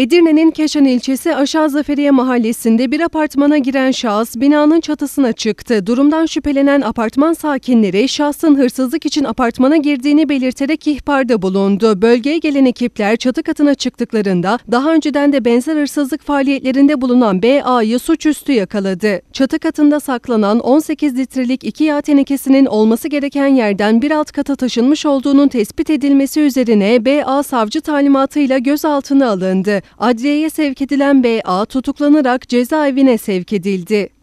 Edirne'nin Keşan ilçesi Aşağı Zaferiye mahallesinde bir apartmana giren şahıs binanın çatısına çıktı. Durumdan şüphelenen apartman sakinleri şahsın hırsızlık için apartmana girdiğini belirterek ihbarda bulundu. Bölgeye gelen ekipler çatı katına çıktıklarında daha önceden de benzer hırsızlık faaliyetlerinde bulunan BA'yı suçüstü yakaladı. Çatı katında saklanan 18 litrelik iki yağ tenekesinin olması gereken yerden bir alt kata taşınmış olduğunun tespit edilmesi üzerine BA savcı talimatıyla gözaltına alındı. Adliyeye sevk edilen BA tutuklanarak cezaevine sevk edildi.